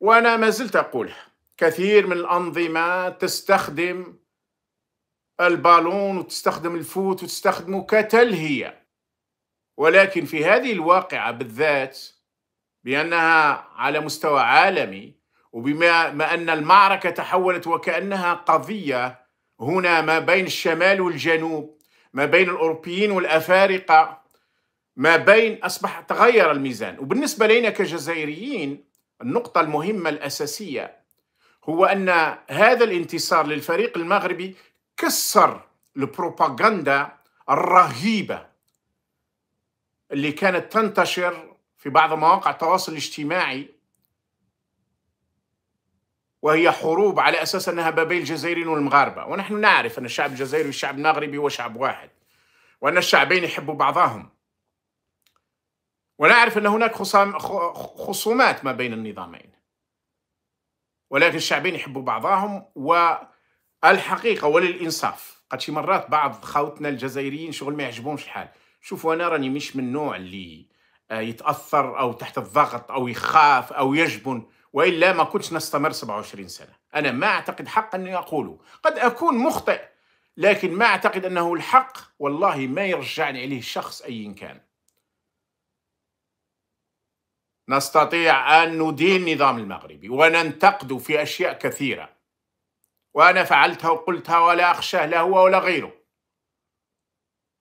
وأنا ما زلت أقولها كثير من الأنظمة تستخدم البالون وتستخدم الفوت وتستخدمه كتلهية ولكن في هذه الواقعة بالذات بأنها على مستوى عالمي وبما ما أن المعركة تحولت وكأنها قضية هنا ما بين الشمال والجنوب ما بين الأوروبيين والأفارقة ما بين أصبح تغير الميزان وبالنسبة لنا كجزائريين النقطة المهمة الأساسية هو أن هذا الانتصار للفريق المغربي كسر البروباغندا الرهيبة اللي كانت تنتشر في بعض مواقع التواصل الاجتماعي وهي حروب على أساس أنها ما بين الجزائريين والمغاربة ونحن نعرف أن الشعب الجزائري والشعب المغربي هو شعب واحد وأن الشعبين يحبوا بعضهم ولا أعرف أن هناك خصومات ما بين النظامين ولكن الشعبين يحبوا بعضهم والحقيقة وللإنصاف قد شي مرات بعض خوتنا الجزائريين شغل ما يعجبهمش الحال شوفوا أنا راني مش من النوع اللي آه، يتأثر أو تحت الضغط أو يخاف أو يجبن وإلا ما كنتش نستمر 27 سنة أنا ما أعتقد حقا أني أقوله قد أكون مخطئ لكن ما أعتقد أنه الحق والله ما يرجعني عليه شخص أيا كان نستطيع أن ندين النظام المغربي وننتقده في أشياء كثيرة وأنا فعلتها وقلتها ولا أخشاه لا هو ولا غيره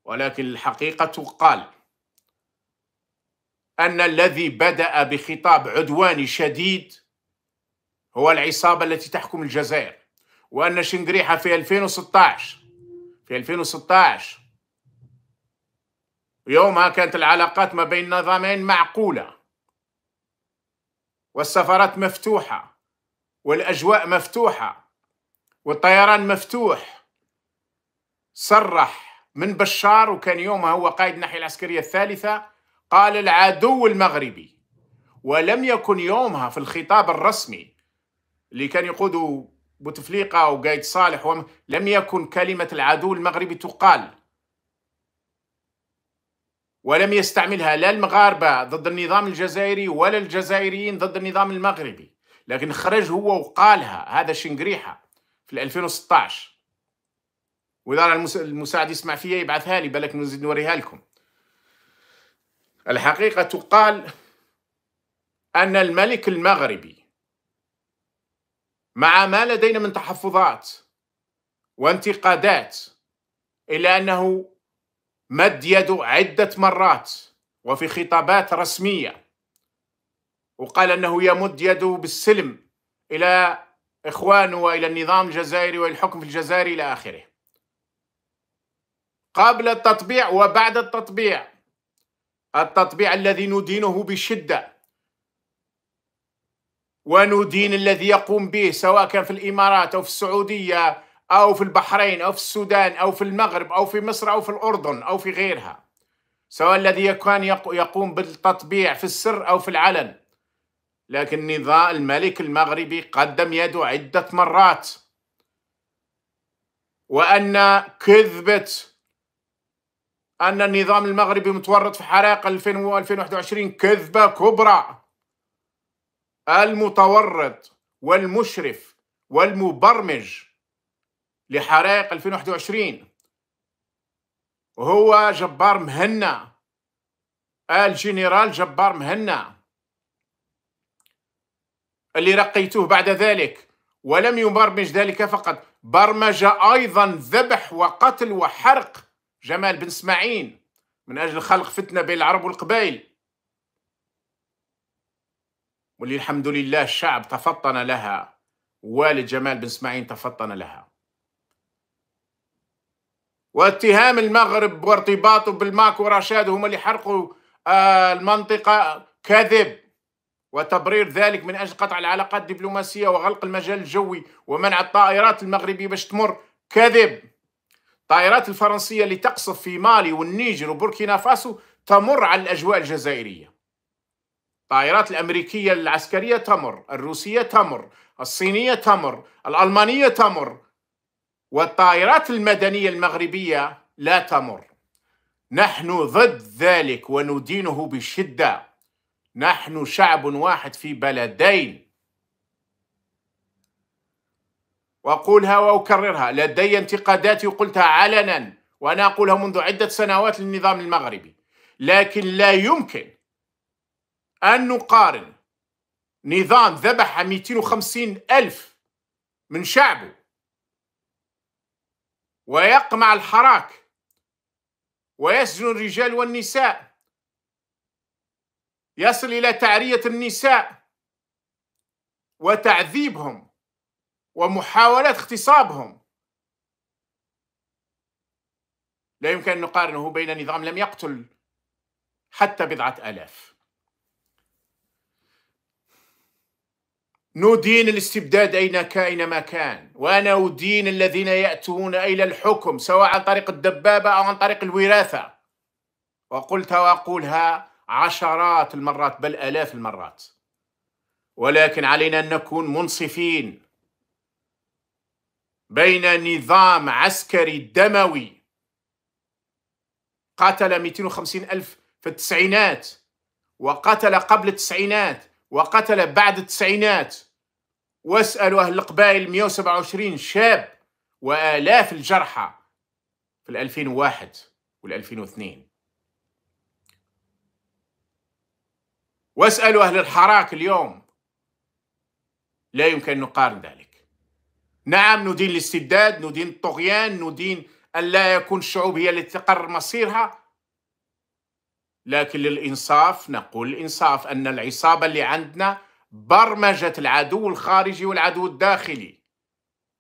ولكن الحقيقة قال أن الذي بدأ بخطاب عدواني شديد هو العصابة التي تحكم الجزائر وأن شنقريحة في 2016 في 2016 يومها كانت العلاقات ما بين النظامين معقوله والسفرات مفتوحة والأجواء مفتوحة والطيران مفتوح صرح من بشار وكان يومها هو قائد الناحية العسكرية الثالثة قال العدو المغربي ولم يكن يومها في الخطاب الرسمي اللي كان يقوده بوتفليقة وقايد صالح لم يكن كلمة العدو المغربي تقال ولم يستعملها لا المغاربة ضد النظام الجزائري ولا الجزائريين ضد النظام المغربي لكن خرج هو وقالها هذا شنقريحة في 2016 وإذا المساعد يسمع فيها يبعثها لي بالك نزيد نوريها لكم الحقيقة تقال أن الملك المغربي مع ما لدينا من تحفظات وانتقادات إلا أنه مد يده عدة مرات وفي خطابات رسمية وقال أنه يمد يده بالسلم إلى إخوانه وإلى النظام الجزائري والحكم في الجزائر إلى آخره قبل التطبيع وبعد التطبيع التطبيع الذي ندينه بشدة وندين الذي يقوم به سواء كان في الإمارات أو في السعودية أو في البحرين أو في السودان أو في المغرب أو في مصر أو في الأردن أو في غيرها سواء الذي كان يقوم بالتطبيع في السر أو في العلن لكن نظام الملك المغربي قدم يده عدة مرات وأن كذبة أن النظام المغربي متورط في حرائق 2021 كذبة كبرى المتورط والمشرف والمبرمج لحرائق 2021 وهو جبار مهنا الجنرال جبار مهنا اللي رقيته بعد ذلك ولم يبرمج ذلك فقط برمج أيضا ذبح وقتل وحرق جمال بن اسماعيل من أجل خلق فتنة بين العرب والقبائل واللي الحمد لله الشعب تفطن لها والد جمال بن اسماعيل تفطن لها واتهام المغرب وارتباطه بالماك ورشاد هم اللي حرقوا آه، المنطقة كذب وتبرير ذلك من أجل قطع العلاقات الدبلوماسية وغلق المجال الجوي ومنع الطائرات المغربية باش تمر كذب الطائرات الفرنسية اللي تقصف في مالي والنيجر وبوركينا فاسو تمر على الأجواء الجزائرية الطائرات الأمريكية العسكرية تمر الروسية تمر الصينية تمر الألمانية تمر والطائرات المدنية المغربية لا تمر نحن ضد ذلك وندينه بشدة نحن شعب واحد في بلدين وأقولها وأكررها لدي انتقاداتي وقلتها علنا وأنا أقولها منذ عدة سنوات للنظام المغربي لكن لا يمكن أن نقارن نظام ذبح 250 ألف من شعبه ويقمع الحراك ويسجن الرجال والنساء يصل إلى تعرية النساء وتعذيبهم ومحاولات اغتصابهم لا يمكن أن نقارنه بين نظام لم يقتل حتى بضعة آلاف ندين الاستبداد أين كائن ما كان وأنا أدين الذين يأتون إلى الحكم سواء عن طريق الدبابة أو عن طريق الوراثة وقلتها وأقولها عشرات المرات بل آلاف المرات ولكن علينا أن نكون منصفين بين نظام عسكري دموي قتل 250 ألف في التسعينات وقتل قبل التسعينات وقتل بعد التسعينات واسألوا أهل القبائل 127 شاب وآلاف الجرحى في 2001 وال 2002 واسألوا أهل الحراك اليوم لا يمكن أن نقارن ذلك نعم ندين الاستبداد ندين الطغيان ندين أن لا يكون الشعوب هي التي تقرر مصيرها لكن للإنصاف نقول الإنصاف أن العصابة اللي عندنا برمجة العدو الخارجي والعدو الداخلي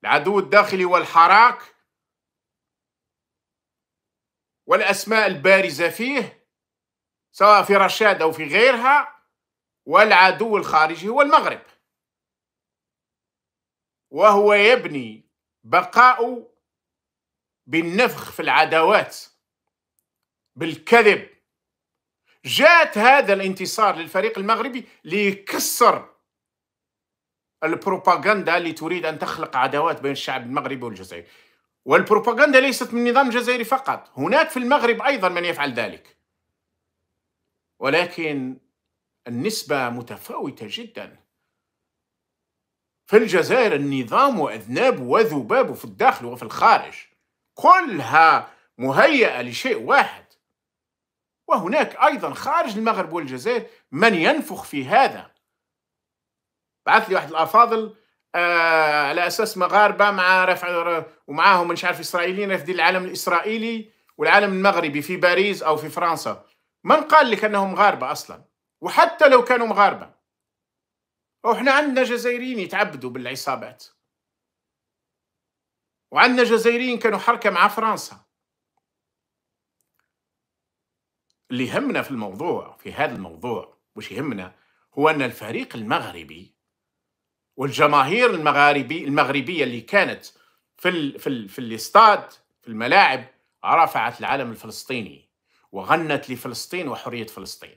العدو الداخلي والحراك والأسماء البارزة فيه سواء في رشاد أو في غيرها والعدو الخارجي هو المغرب وهو يبني بقاء بالنفخ في العداوات بالكذب جات هذا الانتصار للفريق المغربي ليكسر البروباغندا اللي تريد ان تخلق عداوات بين الشعب المغربي والجزائري والبروباغندا ليست من النظام الجزائري فقط هناك في المغرب ايضا من يفعل ذلك ولكن النسبه متفاوته جدا في الجزائر النظام واذناب وذبابه في الداخل وفي الخارج كلها مهيئه لشيء واحد وهناك أيضا خارج المغرب والجزائر من ينفخ في هذا بعث لي واحد الأفاضل آه على أساس مغاربة مع رفع ومعاهم مش عارف إسرائيليين رافدين العالم الإسرائيلي والعالم المغربي في باريس أو في فرنسا من قال لك أنهم مغاربة أصلا وحتى لو كانوا مغاربة وإحنا عندنا جزائريين يتعبدوا بالعصابات وعندنا جزائريين كانوا حركة مع فرنسا اللي يهمنا في الموضوع في هذا الموضوع وش يهمنا هو أن الفريق المغربي والجماهير المغاربي المغربية اللي كانت في الـ في الـ في الاستاد في الملاعب رفعت العلم الفلسطيني وغنت لفلسطين وحرية فلسطين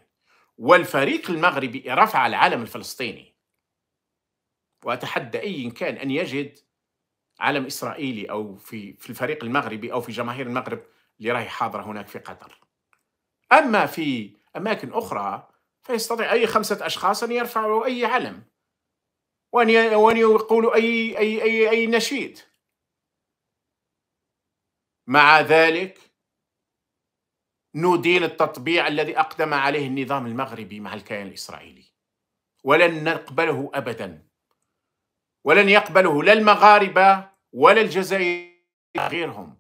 والفريق المغربي رفع العلم الفلسطيني وأتحدى أي كان أن يجد علم إسرائيلي أو في, في الفريق المغربي أو في جماهير المغرب اللي راهي حاضرة هناك في قطر أما في أماكن أخرى فيستطيع أي خمسة أشخاص أن يرفعوا أي علم وأن وأن يقولوا أي أي أي أي نشيد مع ذلك ندين التطبيع الذي أقدم عليه النظام المغربي مع الكيان الإسرائيلي ولن نقبله أبدا ولن يقبله لا المغاربة ولا الجزائر غيرهم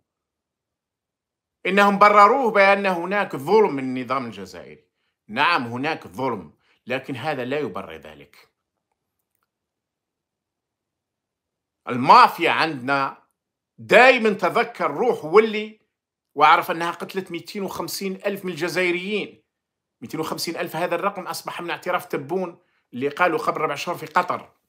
إنهم برروه بأن هناك ظلم من النظام الجزائري نعم هناك ظلم لكن هذا لا يبرر ذلك المافيا عندنا دائما تذكر روح ولي وعرف انها قتلت 250 الف من الجزائريين 250 الف هذا الرقم اصبح من اعتراف تبون اللي قالوا قبل ربع شهور في قطر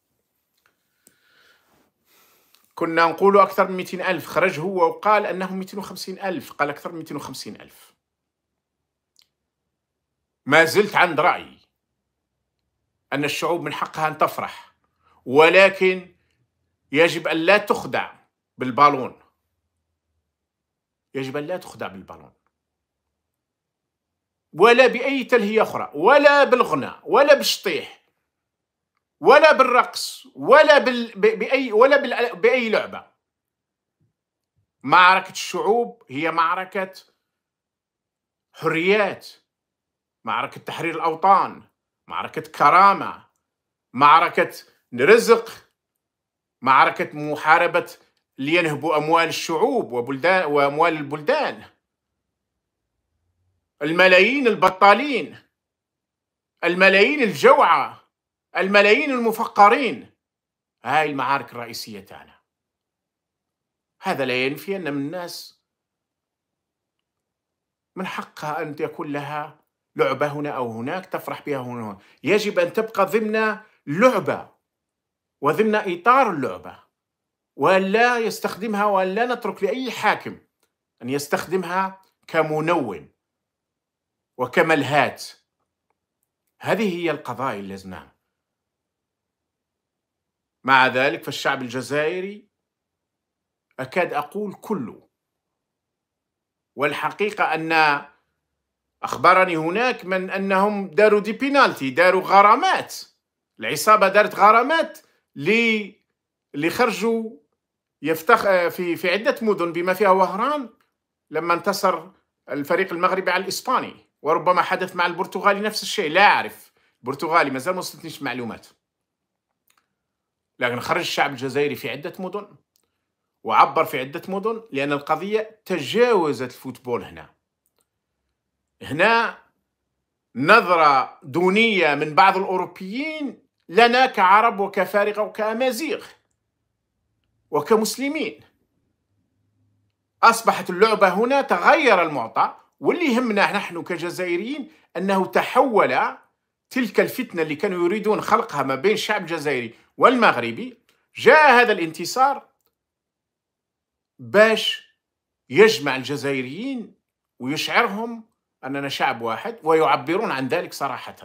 كنا نقولوا أكثر من 200 ألف خرج هو وقال أنه 250 ألف قال أكثر من 250 ألف ما زلت عند رأيي أن الشعوب من حقها أن تفرح ولكن يجب أن لا تخدع بالبالون يجب أن لا تخدع بالبالون ولا بأي تلهية أخرى ولا بالغنى ولا بالشطيح ولا بالرقص ولا بال... باي ولا بال... باي لعبه معركه الشعوب هي معركه حريات معركه تحرير الاوطان معركه كرامه معركه رزق معركه محاربه لينهبوا اموال الشعوب وبلدان واموال البلدان الملايين البطالين الملايين الجوعه الملايين المفقرين هاي المعارك الرئيسية تاعنا هذا لا ينفي أن من الناس من حقها أن يكون لها لعبة هنا أو هناك تفرح بها هنا وهنا يجب أن تبقى ضمن لعبة وضمن إطار اللعبة ولا يستخدمها ولا نترك لأي حاكم أن يستخدمها كمنون وكملهات هذه هي القضايا اللي لازم مع ذلك فالشعب الجزائري أكاد أقول كله والحقيقة أن أخبرني هناك من أنهم داروا دي بينالتي داروا غرامات العصابة دارت غرامات اللي خرجوا يفتخ في في عدة مدن بما فيها وهران لما انتصر الفريق المغربي على الإسباني وربما حدث مع البرتغالي نفس الشيء لا أعرف البرتغالي مازال ما وصلتنيش معلومات لكن خرج الشعب الجزائري في عدة مدن وعبر في عدة مدن لأن القضية تجاوزت الفوتبول هنا هنا نظرة دونية من بعض الأوروبيين لنا كعرب وكفارقة وكأمازيغ وكمسلمين أصبحت اللعبة هنا تغير المعطى واللي يهمنا نحن كجزائريين أنه تحول تلك الفتنة اللي كانوا يريدون خلقها ما بين الشعب الجزائري والمغربي جاء هذا الانتصار باش يجمع الجزائريين ويشعرهم أننا شعب واحد ويعبرون عن ذلك صراحة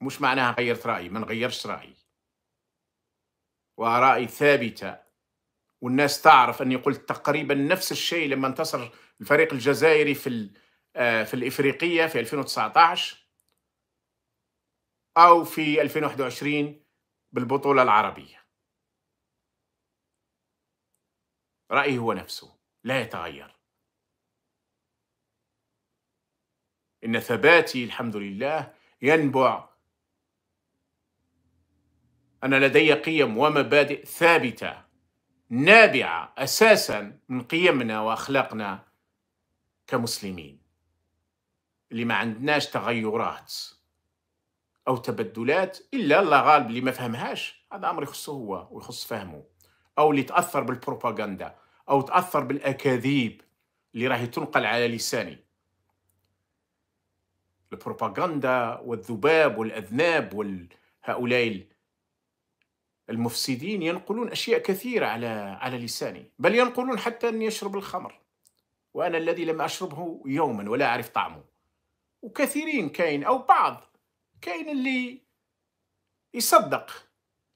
مش معناها غيرت رأيي ما نغيرش رأيي وآرائي ثابتة والناس تعرف أني قلت تقريبا نفس الشيء لما انتصر الفريق الجزائري في آه، في الإفريقية في 2019 أو في 2021 بالبطولة العربية رأيي هو نفسه لا يتغير إن ثباتي الحمد لله ينبع أنا لدي قيم ومبادئ ثابتة نابعة أساسا من قيمنا وأخلاقنا كمسلمين اللي ما عندناش تغيرات او تبدلات الا الله غالب اللي ما فهمهاش هذا امر يخصه هو ويخص فهمه او اللي تاثر بالبروباغندا او تاثر بالاكاذيب اللي راهي تنقل على لساني البروباغندا والذباب والاذناب وهؤلاء المفسدين ينقلون اشياء كثيره على على لساني بل ينقلون حتى اني اشرب الخمر وانا الذي لم اشربه يوما ولا اعرف طعمه وكثيرين كاين او بعض كاين اللي يصدق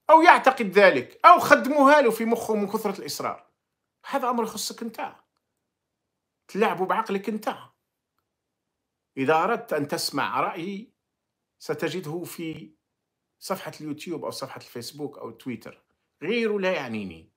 او يعتقد ذلك او خدموها له في مخه من كثره الاصرار هذا امر يخصك انت تلعبوا بعقلك انت اذا اردت ان تسمع رايي ستجده في صفحه اليوتيوب او صفحه الفيسبوك او تويتر غيره لا يعنيني